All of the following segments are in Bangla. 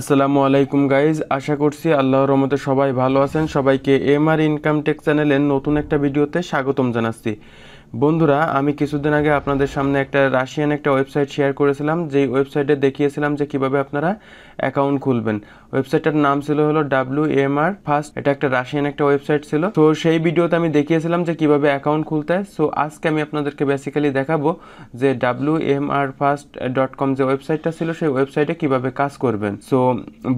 আসসালামু আলাইকুম গাইজ আশা করছি আল্লাহর রহমতে সবাই ভালো আছেন সবাইকে এম আর ইনকাম টেক চ্যানেলের নতুন একটা ভিডিওতে স্বাগতম জানাচ্ছি বন্ধুরা আমি কিছুদিন আগে আপনাদের সামনে একটা রাশিয়ান একটা ওয়েবসাইট শেয়ার করেছিলাম যেই ওয়েবসাইটে দেখিয়েছিলাম যে কিভাবে আপনারা অ্যাকাউন্ট খুলবেন ওয়েবসাইটটার নাম ছিল হলো ডাব্লিউ এম আর ফার্স্ট এটা একটা রাশিয়ান একটা ওয়েবসাইট ছিল তো সেই ভিডিওতে আমি দেখিয়েছিলাম যে কিভাবে অ্যাকাউন্ট খুলতে হয় সো আজকে আমি আপনাদেরকে বেসিক্যালি দেখাবো যে W M R first dot com যে ওয়েবসাইটটা ছিল সেই ওয়েবসাইটে কিভাবে কাজ করবেন সো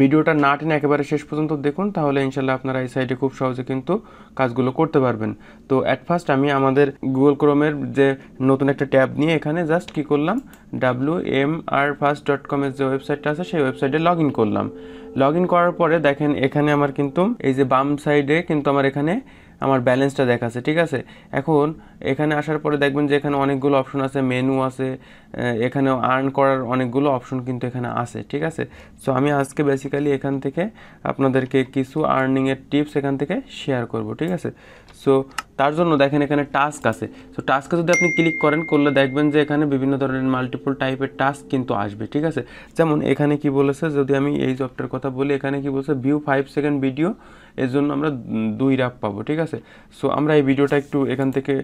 ভিডিওটা না টেনে একেবারে শেষ পর্যন্ত দেখুন তাহলে ইনশাল্লাহ আপনারা এই সাইটে খুব সহজে কিন্তু কাজগুলো করতে পারবেন তো অ্যাট ফার্স্ট আমি আমাদের গুগল ক্রোমের যে নতুন একটা ট্যাব নিয়ে এখানে জাস্ট কি করলাম W M R first dot কমের যে ওয়েবসাইটটা আছে সেই ওয়েবসাইটে লগ ইন করলাম লগ ইন করার পরে দেখেন এখানে আমার কিন্তু এই যে বাম সাইডে কিন্তু আমার এখানে আমার ব্যালেন্সটা দেখাচ্ছে ঠিক আছে এখন এখানে আসার পরে দেখবেন যে এখানে অনেকগুলো অপশন আছে মেনু আছে এখানে আর্ন করার অনেকগুলো অপশন কিন্তু এখানে আছে ঠিক আছে সো আমি আজকে বেসিক্যালি এখান থেকে আপনাদেরকে কিছু আর্নিংয়ের টিপস এখান থেকে শেয়ার করব ঠিক আছে সো তার জন্য দেখেন এখানে টাস্ক আছে সো টাস্কে যদি আপনি ক্লিক করেন করলে দেখবেন যে এখানে বিভিন্ন ধরনের মাল্টিপল টাইপের টাস্ক কিন্তু আসবে ঠিক আছে যেমন এখানে কি বলেছে যদি আমি এই জবটার কথা বলি এখানে কি বলছে ভিউ ফাইভ সেকেন্ড ভিডিও এর জন্য আমরা দুই রাপ পাবো ঠিক আছে সো আমরা এই ভিডিওটা একটু এখান থেকে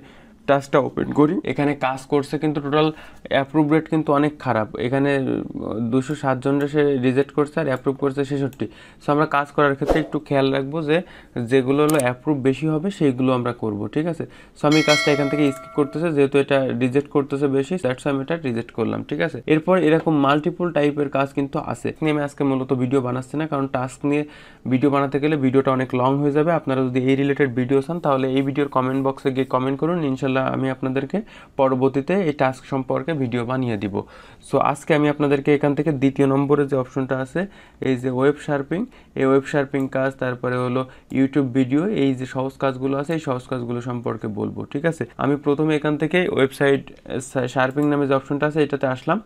টাচটা ওপেন করি এখানে কাজ করছে কিন্তু টোটাল অ্যাপ্রুভ রেট কিন্তু অনেক খারাপ এখানে দুশো সাতজনরা সে রিজেক্ট করছে আর অ্যাপ্রুভ করছে ছেষট্টি সো আমরা কাজ করার ক্ষেত্রে একটু খেয়াল রাখবো যে যেগুলো হলো অ্যাপ্রুভ বেশি হবে সেইগুলো আমরা করব ঠিক আছে সো আমি কাজটা এখান থেকে স্কিপ করতেছে যেহেতু এটা রিজেক্ট করতেছে বেশি দ্যাটস আমি এটা রিজেক্ট করলাম ঠিক আছে এরপর এরকম মাল্টিপল টাইপের কাজ কিন্তু আছে আমি আজকে মূলত ভিডিও বানাচ্ছি না কারণ টাস্ক নিয়ে ভিডিও বানাতে গেলে ভিডিওটা অনেক লং হয়ে যাবে আপনারা যদি এই রিলেটেড ভিডিও চান তাহলে এই ভিডিওর কমেন্ট বক্সে গিয়ে কমেন্ট করুন ইনশাল্লাহ ইনশাল্লাহ আমি আপনাদেরকে পরবর্তীতে এই টাস্ক সম্পর্কে ভিডিও বানিয়ে দিব সো আজকে আমি আপনাদেরকে এখান থেকে দ্বিতীয় নম্বরে যে অপশনটা আছে এই যে ওয়েব শার্পিং এই ওয়েব শার্পিং কাজ তারপরে হলো ইউটিউব ভিডিও এই যে সহজ কাজগুলো আছে এই সহজ কাজগুলো সম্পর্কে বলবো ঠিক আছে আমি প্রথমে এখান থেকে ওয়েবসাইট শার্পিং নামে যে অপশনটা আছে এটাতে আসলাম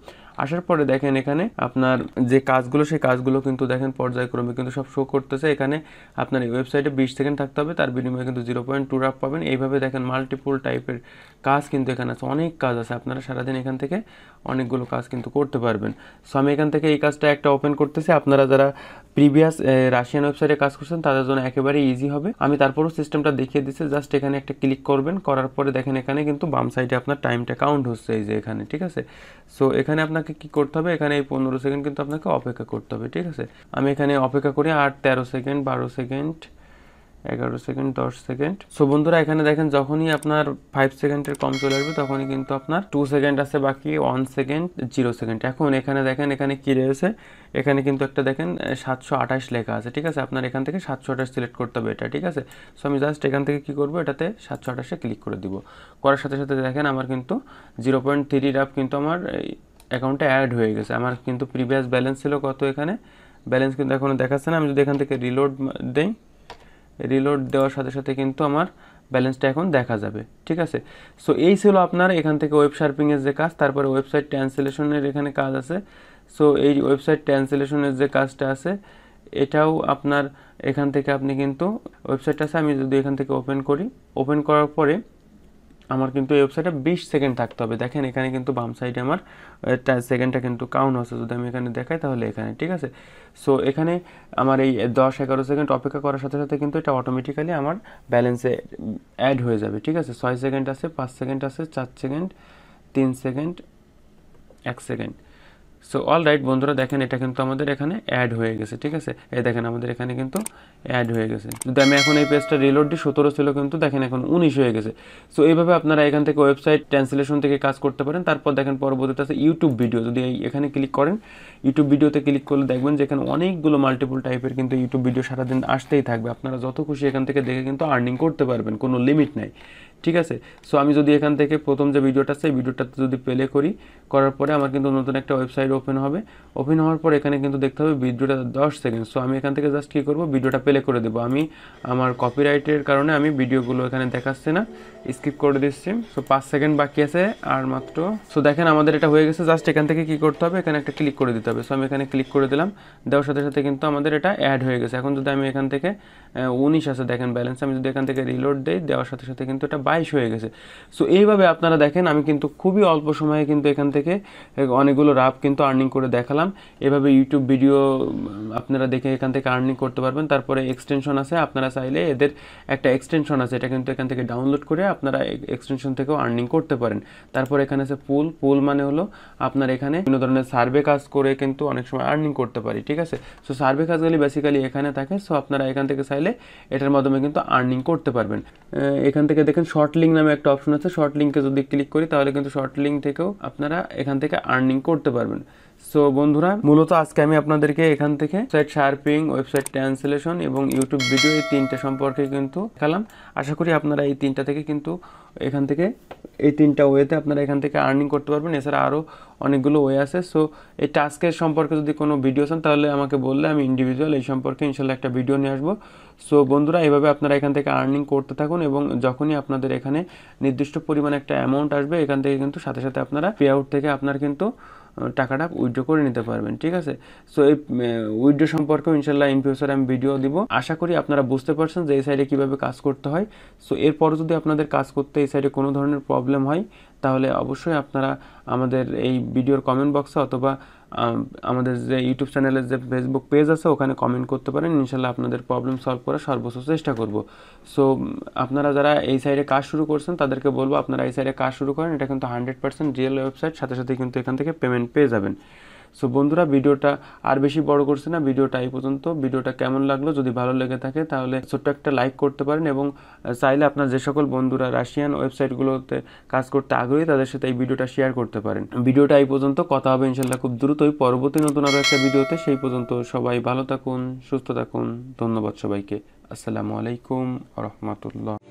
আসার পরে দেখেন এখানে আপনার যে কাজগুলো সেই কাজগুলো কিন্তু দেখেন পর্যায়ক্রমে কিন্তু সব শো করতেছে এখানে আপনার এই ওয়েবসাইটে বিশ সেকেন্ড থাকতে হবে তার বিনিময়ে কিন্তু জিরো পয়েন্ট টু রাফ পাবেন এইভাবে দেখেন মাল্টিপুল টাইপের কাজ কিন্তু এখানে আছে অনেক কাজ আছে আপনারা সারাদিন এখান থেকে অনেকগুলো কাজ কিন্তু করতে পারবেন সো আমি এখান থেকে এই কাজটা একটা ওপেন করতেছি আপনারা যারা প্রিভিয়াস রাশিয়ান ওয়েবসাইটে কাজ করছেন তাদের জন্য একেবারে ইজি হবে আমি তারপরও সিস্টেমটা দেখিয়ে দিচ্ছি জাস্ট এখানে একটা ক্লিক করবেন করার পরে দেখেন এখানে কিন্তু বাম সাইডে আপনার টাইমটা কাউন্ট হচ্ছে এই যে এখানে ঠিক আছে সো এখানে আপনাকে কি করতে হবে এখানে এই পনেরো সেকেন্ড কিন্তু আপনাকে অপেক্ষা করতে হবে ঠিক আছে আমি এখানে অপেক্ষা করি আর তেরো সেকেন্ড বারো সেকেন্ড এগারো সেকেন্ড দশ সেকেন্ড সো বন্ধুরা এখানে দেখেন যখনই আপনার ফাইভ সেকেন্ডের কম চলে আসবে তখনই কিন্তু আপনার টু সেকেন্ড আছে বাকি ওয়ান সেকেন্ড জিরো সেকেন্ড এখন এখানে দেখেন এখানে কি রয়েছে এখানে কিন্তু একটা দেখেন সাতশো আঠাশ লেখা আছে ঠিক আছে আপনার এখান থেকে সাতশো আঠাশ সিলেক্ট করতে হবে এটা ঠিক আছে সো আমি জাস্ট এখান থেকে কি করবো এটাতে সাতশো আঠাশে ক্লিক করে দিব করার সাথে সাথে দেখেন আমার কিন্তু জিরো পয়েন্ট থ্রি রাফ কিন্তু আমার অ্যাকাউন্টে অ্যাড হয়ে গেছে আমার কিন্তু প্রিভিয়াস ব্যালেন্স ছিল কত এখানে ব্যালেন্স কিন্তু এখনও দেখাচ্ছে না আমি যদি এখান থেকে রিলোড দেই রিলোড দেওয়ার সাথে সাথে কিন্তু আমার ব্যালেন্সটা এখন দেখা যাবে ঠিক আছে সো এই ছিল আপনার এখান থেকে ওয়েব শার্পিংয়ের যে কাজ তারপরে ওয়েবসাইট ট্রান্সলেশনের এখানে কাজ আছে সো এই ওয়েবসাইট ট্রান্সলেশনের যে কাজটা আছে এটাও আপনার এখান থেকে আপনি কিন্তু ওয়েবসাইটটা আছে আমি যদি এখান থেকে ওপেন করি ওপেন করার পরে আমার কিন্তু এই ওয়েবসাইটে বিশ সেকেন্ড থাকতে হবে দেখেন এখানে কিন্তু বাম সাইডে আমার সেকেন্ডটা কিন্তু কাউন্ট হচ্ছে যদি আমি এখানে দেখাই তাহলে এখানে ঠিক আছে সো এখানে আমার এই দশ এগারো সেকেন্ড অপেক্ষা করার সাথে সাথে কিন্তু এটা অটোমেটিক্যালি আমার ব্যালেন্সে অ্যাড হয়ে যাবে ঠিক আছে ছয় সেকেন্ড আছে পাঁচ সেকেন্ড আছে চার সেকেন্ড তিন সেকেন্ড এক সেকেন্ড সো অল রাইট বন্ধুরা দেখেন এটা কিন্তু আমাদের এখানে অ্যাড হয়ে গেছে ঠিক আছে এই দেখেন আমাদের এখানে কিন্তু অ্যাড হয়ে গেছে যদি আমি এখন এই পেজটা রিলোড দিই সতেরো ছিল কিন্তু দেখেন এখন উনিশ হয়ে গেছে সো এইভাবে আপনারা এখান থেকে ওয়েবসাইট ট্রান্সলেশন থেকে কাজ করতে পারেন তারপর দেখেন পরবর্তীতে আছে ইউটিউব ভিডিও যদি এখানে ক্লিক করেন ইউটিউব ভিডিওতে ক্লিক করলে দেখবেন যে এখানে অনেকগুলো মাল্টিপল টাইপের কিন্তু ইউটিউব ভিডিও সারাদিন আসতেই থাকবে আপনারা যত খুশি এখান থেকে দেখে কিন্তু আর্নিং করতে পারবেন কোনো লিমিট নাই ঠিক আছে সো আমি যদি এখান থেকে প্রথম যে ভিডিওটা সেই ভিডিওটাতে যদি প্লে করি করার পরে আমার কিন্তু নতুন একটা ওয়েবসাইট ওপেন হবে ওপেন হওয়ার পর এখানে কিন্তু দেখতে হবে ভিডিওটা দশ সেকেন্ড সো আমি এখান থেকে জাস্ট কী করবো ভিডিওটা প্লে করে দেবো আমি আমার কপিরাইটের কারণে আমি ভিডিওগুলো এখানে দেখাচ্ছি না স্কিপ করে দিচ্ছি সো পাঁচ সেকেন্ড বাকি আছে আর মাত্র সো দেখেন আমাদের এটা হয়ে গেছে জাস্ট এখান থেকে কী করতে হবে এখানে একটা ক্লিক করে দিতে হবে সো আমি এখানে ক্লিক করে দিলাম দেওয়ার সাথে সাথে কিন্তু আমাদের এটা অ্যাড হয়ে গেছে এখন যদি আমি এখান থেকে উনিশ আছে দেখেন ব্যালেন্স আমি যদি এখান থেকে রিলোড দেই দেওয়ার সাথে সাথে কিন্তু এটা বাইশ হয়ে গেছে সো এইভাবে আপনারা দেখেন আমি কিন্তু খুবই অল্প সময়ে কিন্তু এখান থেকে অনেকগুলো রাপ কিন্তু আর্নিং করে দেখালাম এভাবে ইউটিউব ভিডিও আপনারা দেখে এখান থেকে আর্নিং করতে পারবেন তারপরে এক্সটেনশন আছে আপনারা চাইলে এদের একটা এক্সটেনশন আছে এটা কিন্তু এখান থেকে ডাউনলোড করে আপনারা এক্সটেনশন থেকেও আর্নিং করতে পারেন তারপর এখানে আছে পুল পুল মানে হলো আপনার এখানে বিভিন্ন ধরনের সার্ভে কাজ করে কিন্তু অনেক সময় আর্নিং করতে পারি ঠিক আছে সো সার্ভে কাজগুলি বেসিক্যালি এখানে থাকে সো আপনারা এখান থেকে চাইলে এটার মাধ্যমে কিন্তু আর্নিং করতে পারবেন এখান থেকে দেখেন শর্ট লিঙ্ক নামে একটা অপশন আছে শর্ট লিঙ্কে যদি ক্লিক করি তাহলে কিন্তু শর্ট লিঙ্ক থেকেও আপনারা এখান থেকে আর্নিং করতে পারবেন সো বন্ধুরা মূলত আজকে আমি আপনাদেরকে এখান থেকে ওয়েবসাইট শার্পিং ওয়েবসাইট ট্রান্সলেশন এবং ইউটিউব ভিডিও এই তিনটা সম্পর্কে কিন্তু দেখালাম আশা করি আপনারা এই তিনটা থেকে কিন্তু এখান থেকে এই তিনটা ওয়েতে আপনারা এখান থেকে আর্নিং করতে পারবেন এছাড়া আরও অনেকগুলো ওয়ে আছে সো এই টাস্কের সম্পর্কে যদি কোনো ভিডিও চান তাহলে আমাকে বললে আমি ইন্ডিভিজুয়াল এই সম্পর্কে ইনশাল্লাহ একটা ভিডিও নিয়ে আসবো সো বন্ধুরা এভাবে আপনারা এখান থেকে আর্নিং করতে থাকুন এবং যখনই আপনাদের এখানে নির্দিষ্ট পরিমাণে একটা অ্যামাউন্ট আসবে এখান থেকে কিন্তু সাথে সাথে আপনারা পে আউট থেকে আপনার কিন্তু টাকাটা উইথড্র করে নিতে পারবেন ঠিক আছে সো এই উইথড্র সম্পর্কেও ইনশাল্লাহ ইন ফিউচার আমি ভিডিও দিব আশা করি আপনারা বুঝতে পারছেন যে এই সাইডে কীভাবে কাজ করতে হয় সো এরপর যদি আপনাদের কাজ করতে এই সাইডে কোনো ধরনের প্রবলেম হয় তাহলে অবশ্যই আপনারা আমাদের এই ভিডিওর কমেন্ট বক্সে অথবা আমাদের যে ইউটিউব চ্যানেলের যে ফেসবুক পেজ আছে ওখানে কমেন্ট করতে পারেন ইনশাল্লাহ আপনাদের প্রবলেম সলভ করার সর্বোচ্চ চেষ্টা করব সো আপনারা যারা এই সাইডে কাজ শুরু করছেন তাদেরকে বলবো আপনারা এই সাইডে কাজ শুরু করেন এটা কিন্তু হান্ড্রেড পার্সেন্ট রিয়েল ওয়েবসাইট সাথে সাথে কিন্তু এখান থেকে পেমেন্ট পেয়ে যাবেন সো বন্ধুরা ভিডিওটা আর বেশি বড় করছে না ভিডিওটা এই পর্যন্ত ভিডিওটা কেমন লাগলো যদি ভালো লেগে থাকে তাহলে ছোট্ট একটা লাইক করতে পারেন এবং চাইলে আপনার যে সকল বন্ধুরা রাশিয়ান ওয়েবসাইটগুলোতে কাজ করতে আগ্রহী তাদের সাথে এই ভিডিওটা শেয়ার করতে পারেন ভিডিওটা এই পর্যন্ত কথা হবে ইনশাল্লাহ খুব দ্রুতই পরবর্তী নতুন আরও একটা ভিডিওতে সেই পর্যন্ত সবাই ভালো থাকুন সুস্থ থাকুন ধন্যবাদ সবাইকে আসসালামু আলাইকুম রহমতুল্লাহ